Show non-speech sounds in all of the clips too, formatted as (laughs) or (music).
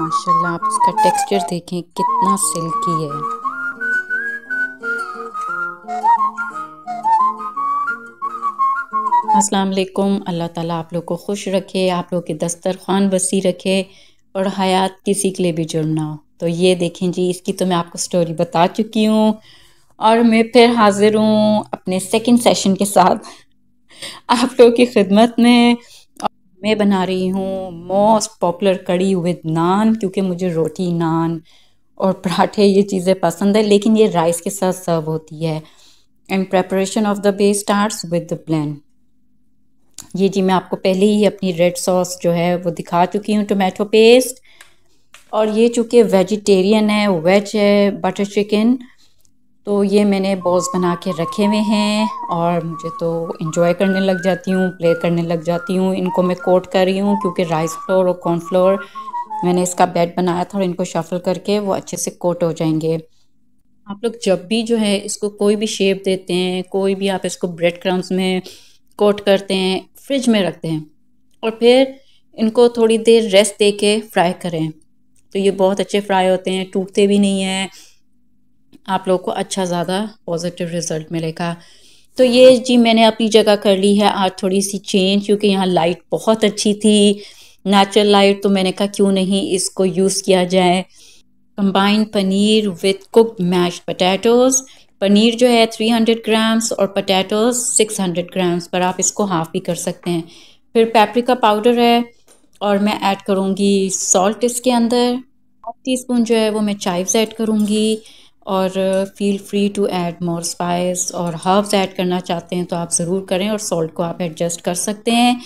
माशाल्लाह आप इसका टेक्सचर देखें कितना सिल्की है वालेकुम अल्लाह ताला आप लोग को खुश रखे आप लोग के दस्तरखान बसी रखे और हयात किसी के लिए भी जुर्म ना हो तो ये देखें जी इसकी तो मैं आपको स्टोरी बता चुकी हूँ और मैं फिर हाज़िर हूँ अपने सेकंड सेशन के साथ आप लोगों की खिदमत में मैं बना रही हूँ most popular curry with naan क्योंकि मुझे रोटी नान और पराठे ये चीज़ें पसंद है लेकिन ये राइस के साथ सर्व होती है and preparation of the bay start with the plan ये जी मैं आपको पहले ही अपनी रेड सॉस जो है वो दिखा चुकी हूँ टोमेटो पेस्ट और ये चूँकि वेजिटेरियन है वेज है बटर चिकन तो ये मैंने बॉल्स बना के रखे हुए हैं और मुझे तो इन्जॉय करने लग जाती हूँ प्ले करने लग जाती हूँ इनको मैं कोट कर रही हूँ क्योंकि राइस फ्लोर और कॉर्न फ्लोर मैंने इसका बेड बनाया था और इनको शफल करके वो अच्छे से कोट हो जाएंगे आप लोग जब भी जो है इसको कोई भी शेप देते हैं कोई भी आप इसको ब्रेड क्रम्स में कोट करते हैं फ्रिज में रखते हैं और फिर इनको थोड़ी देर रेस्ट दे के फ्राई करें तो ये बहुत अच्छे फ्राई होते हैं टूटते भी नहीं हैं आप लोगों को अच्छा ज़्यादा पॉजिटिव रिजल्ट मिलेगा तो ये जी मैंने अपनी जगह कर ली है आज थोड़ी सी चेंज क्योंकि यहाँ लाइट बहुत अच्छी थी नेचुरल लाइट तो मैंने कहा क्यों नहीं इसको यूज़ किया जाए combined paneer with cook mash potatoes paneer जो है 300 ग्राम्स और पटैटोज़ 600 ग्राम्स पर आप इसको हाफ भी कर सकते हैं फिर पेपरिका पाउडर है और मैं ऐड करूँगी सॉल्ट इसके अंदर हाफ टी स्पून जो है वो मैं चाइव्स ऐड करूँगी और feel free to add more spice और हर्ब्स ऐड करना चाहते हैं तो आप ज़रूर करें और सॉल्ट को आप एडजस्ट कर सकते हैं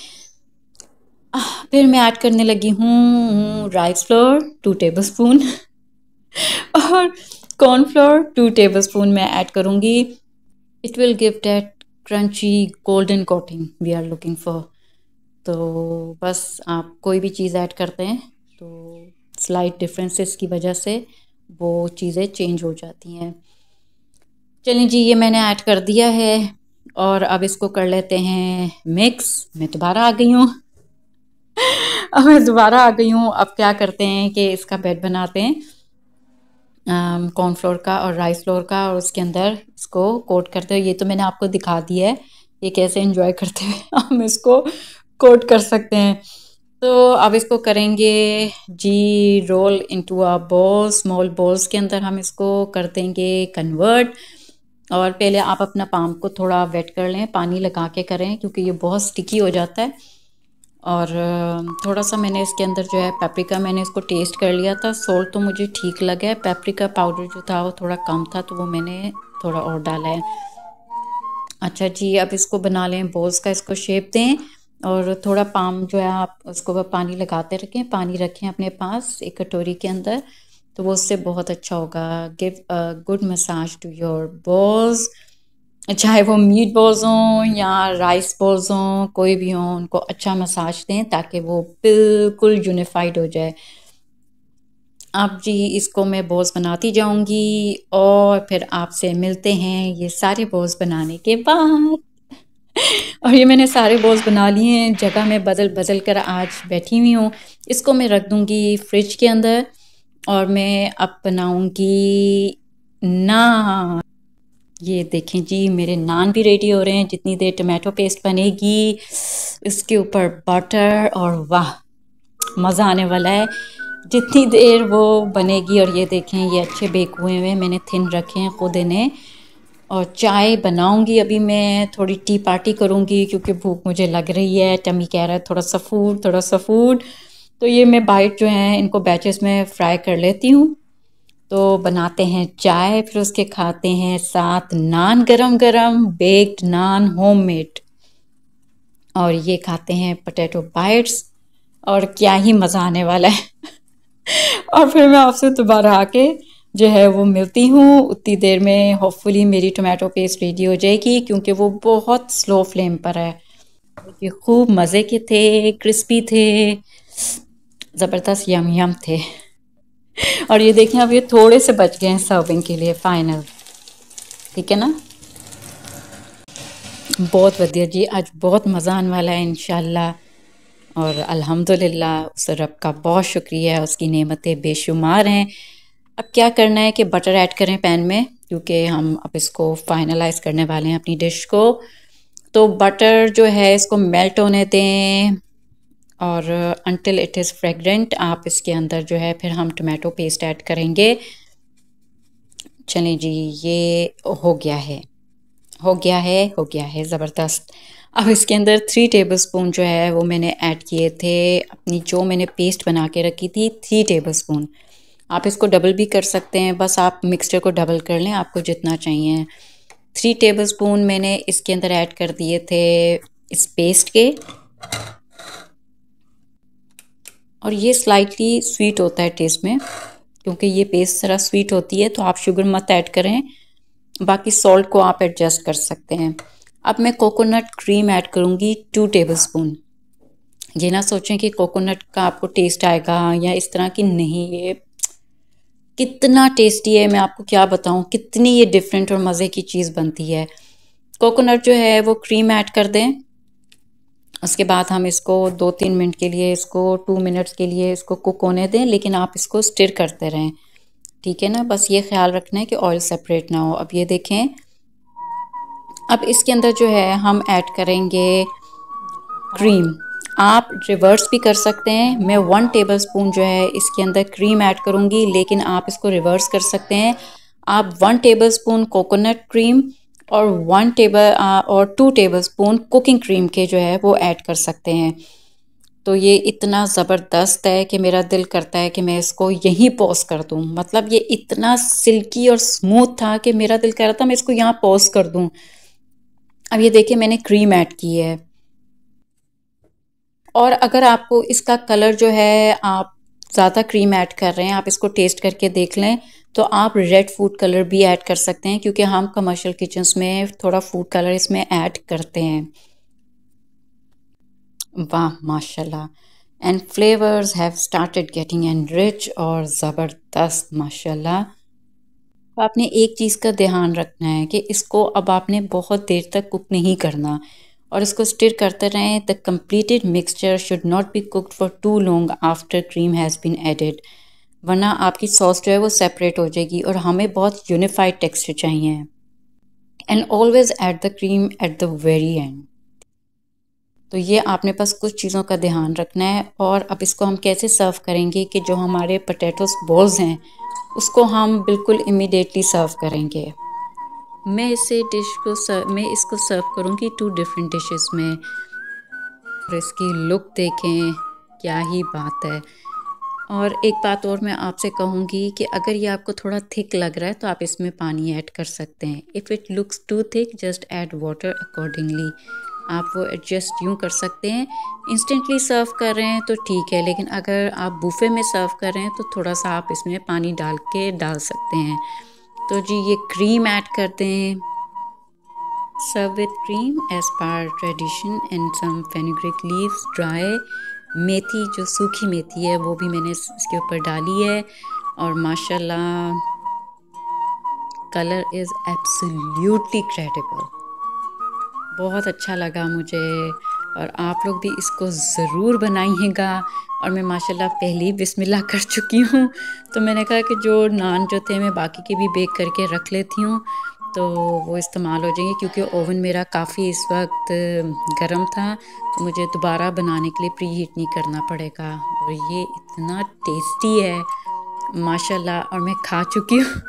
फिर मैं ऐड करने लगी हूँ rice flour two tablespoon और कॉर्नफ्लोर टू टेबल स्पून मैं ऐड करूँगी it will give that crunchy golden coating we are looking for तो बस आप कोई भी चीज़ ऐड करते हैं तो स्लाइट डिफरेंसेस की वजह से वो चीज़ें चेंज हो जाती हैं चलिए जी ये मैंने ऐड कर दिया है और अब इसको कर लेते हैं मिक्स मैं दोबारा आ गई हूँ अब मैं दोबारा आ गई हूँ अब क्या करते हैं कि इसका बेड बनाते हैं कॉर्न फ्लोर का और राइस फ्लोर का और उसके अंदर इसको कोट करते हैं ये तो मैंने आपको दिखा दिया है ये कैसे इंजॉय करते हैं (laughs) हम इसको कोट कर सकते हैं तो अब इसको करेंगे जी roll into a ball small balls के अंदर हम इसको कर देंगे कन्वर्ट और पहले आप अपना पाम को थोड़ा वेट कर लें पानी लगा के करें क्योंकि ये बहुत स्टिकी हो जाता है और थोड़ा सा मैंने इसके अंदर जो है पेपरिका मैंने इसको टेस्ट कर लिया था सोल्ट तो मुझे ठीक लगा है पेपरिका पाउडर जो था वो थोड़ा कम था तो वो मैंने थोड़ा और डाला है अच्छा जी अब इसको बना लें बॉल्स का इसको शेप दें और थोड़ा पाम जो है आप उसको पानी लगाते रखें पानी रखें अपने पास एक कटोरी के अंदर तो वो उससे बहुत अच्छा होगा give a good massage to your balls चाहे वो मीट बॉल्स हों या राइस बॉल्स हों कोई भी हों उनको अच्छा मसाज दें ताकि वो बिल्कुल यूनिफाइड हो जाए आप जी इसको मैं बॉल्स बनाती जाऊंगी और फिर आपसे मिलते हैं ये सारे बॉल्स बनाने के बाद और ये मैंने सारे बॉल्स बना लिए हैं जगह मैं बदल बदल कर आज बैठी हुई हूँ इसको मैं रख दूँगी फ्रिज के अंदर और मैं अब बनाऊँगी नान ये देखें जी मेरे नान भी रेडी हो रहे हैं जितनी देर टमाटो पेस्ट बनेगी इसके ऊपर बटर और वाह मज़ा आने वाला है जितनी देर वो बनेगी और ये देखें ये अच्छे बेक हुए हुए मैंने थिन रखे हैं खुद इन्हें और चाय बनाऊंगी अभी मैं थोड़ी टी पार्टी करूंगी क्योंकि भूख मुझे लग रही है टमी कह रहा है थोड़ा सा फूड थोड़ा सा फूड तो ये मैं बाइट जो है इनको बैचेस में फ्राई कर लेती हूँ तो बनाते हैं चाय फिर उसके खाते हैं साथ नान गरम गरम बेक्ड नान होममेड और ये खाते हैं पटेटो बाइट्स और क्या ही मज़ा आने वाला है (laughs) और फिर मैं आपसे दोबारा आके जो है वो मिलती हूँ उतनी देर में होपफुली मेरी टोमेटो पेस्ट रेडी हो जाएगी क्योंकि वो बहुत स्लो फ्लेम पर है क्योंकि खूब मज़े के थे क्रिस्पी थे ज़बरदस्त यम यम थे और ये देखें अब ये थोड़े से बच गए हैं सर्विंग के लिए फाइनल ठीक है ना बहुत बढ़िया जी आज बहुत मज़ा आने वाला है इनशाला और अल्हम्दुलिल्लाह उस रब का बहुत शुक्रिया है उसकी नेमतें बेशुमार हैं अब क्या करना है कि बटर ऐड करें पैन में क्योंकि हम अब इसको फाइनलाइज करने वाले हैं अपनी डिश को तो बटर जो है इसको मेल्ट होने दें और अनटिल इट इज़ फ्रेगरेंट आप इसके अंदर जो है फिर हम टमाटो पेस्ट ऐड करेंगे चलें जी ये हो गया है हो गया है हो गया है ज़बरदस्त अब इसके अंदर थ्री टेबलस्पून जो है वो मैंने ऐड किए थे अपनी जो मैंने पेस्ट बना के रखी थी थ्री टेबलस्पून आप इसको डबल भी कर सकते हैं बस आप मिक्सचर को डबल कर लें आपको जितना चाहिए थ्री टेबल स्पून मैंने इसके अंदर ऐड कर दिए थे इस पेस्ट के और ये स्लाइटली स्वीट होता है टेस्ट में क्योंकि ये पेस्ट ज़रा स्वीट होती है तो आप शुगर मत ऐड करें बाकी सॉल्ट को आप एडजस्ट कर सकते हैं अब मैं कोकोनट क्रीम ऐड करूँगी टू टेबल स्पून ये ना सोचें कि कोकोनट का आपको टेस्ट आएगा या इस तरह की नहीं ये कितना टेस्टी है मैं आपको क्या बताऊँ कितनी ये डिफरेंट और मज़े की चीज़ बनती है कोकोनट जो है वो क्रीम ऐड कर दें उसके बाद हम इसको दो तीन मिनट के लिए इसको टू मिनट्स के लिए इसको कुक होने दें लेकिन आप इसको स्टिर करते रहें ठीक है ना बस ये ख्याल रखना है कि ऑयल सेपरेट ना हो अब ये देखें अब इसके अंदर जो है हम ऐड करेंगे क्रीम आप रिवर्स भी कर सकते हैं मैं वन टेबल स्पून जो है इसके अंदर क्रीम ऐड करूँगी लेकिन आप इसको रिवर्स कर सकते हैं आप one tablespoon coconut cream और वन टेबल और two tablespoon cooking cream के जो है वो ऐड कर सकते हैं तो ये इतना ज़बरदस्त है कि मेरा दिल करता है कि मैं इसको यहीं पॉज कर दूँ मतलब ये इतना सिल्की और स्मूथ था कि मेरा दिल कर रहा था मैं इसको यहाँ पॉज कर दूँ अब ये देखिए मैंने क्रीम ऐड की है और अगर आपको इसका कलर जो है आप ज़्यादा क्रीम ऐड कर रहे हैं आप इसको टेस्ट करके देख लें तो आप रेड फूड कलर भी ऐड कर सकते हैं क्योंकि हम कमर्शियल किचन्स में थोड़ा फूड कलर इसमें ऐड करते हैं वाह माशाल्लाह and flavours have started getting an rich और ज़बरदस्त माशाल्लाह तो आपने एक चीज़ का ध्यान रखना है कि इसको अब आपने बहुत देर तक कुक नहीं करना और इसको स्टिर करते रहें the completed mixture should not be cooked for too long after cream has been added वरना आपकी सॉस जो है वो सेपरेट हो जाएगी और हमें बहुत यूनिफाइड टेक्सचर चाहिए and always add the cream at the very end तो ये आपने पास कुछ चीज़ों का ध्यान रखना है और अब इसको हम कैसे सर्व करेंगे कि जो हमारे पटेटोस बॉल्स हैं उसको हम बिल्कुल इमिडिएटली सर्व करेंगे मैं इसे डिश को सर्व मैं इसको सर्व करूँगी टू डिफरेंट डिशेस में और इसकी लुक देखें क्या ही बात है और एक बात और मैं आपसे कहूँगी कि अगर ये आपको थोड़ा थिक लग रहा है तो आप इसमें पानी ऐड कर सकते हैं if it looks too thick just add water accordingly आप वो एडजस्ट यूँ कर सकते हैं इंस्टेंटली सर्व कर रहे हैं तो ठीक है लेकिन अगर आप बूफे में सर्व कर रहे हैं तो थोड़ा सा आप इसमें पानी डाल के डाल सकते हैं तो जी ये क्रीम ऐड करते हैं serve with cream as per tradition and some fenugreek leaves dry methi जो सूखी मेथी है वो भी मैंने इसके ऊपर डाली है और माशाल्लाह कलर इज़ एब्सोल्युटली क्रेडिबल बहुत अच्छा लगा मुझे और आप लोग भी इसको ज़रूर बनाइएगा और मैं माशाल्लाह पहले बिस्मिल्लाह कर चुकी हूँ तो मैंने कहा कि जो नान जो थे मैं बाकी के भी बेक करके रख लेती हूँ तो वो इस्तेमाल हो जाएंगे क्योंकि ओवन मेरा काफ़ी इस वक्त गर्म था तो मुझे दोबारा बनाने के लिए प्री हीट नहीं करना पड़ेगा और ये इतना टेस्टी है माशाल्लाह और मैं खा चुकी हूँ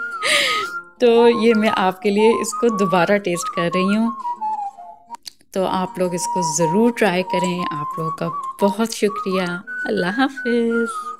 (laughs) तो ये मैं आपके लिए इसको दोबारा टेस्ट कर रही हूँ तो आप लोग इसको ज़रूर ट्राई करें आप लोगों का बहुत शुक्रिया अल्लाह हाफिज़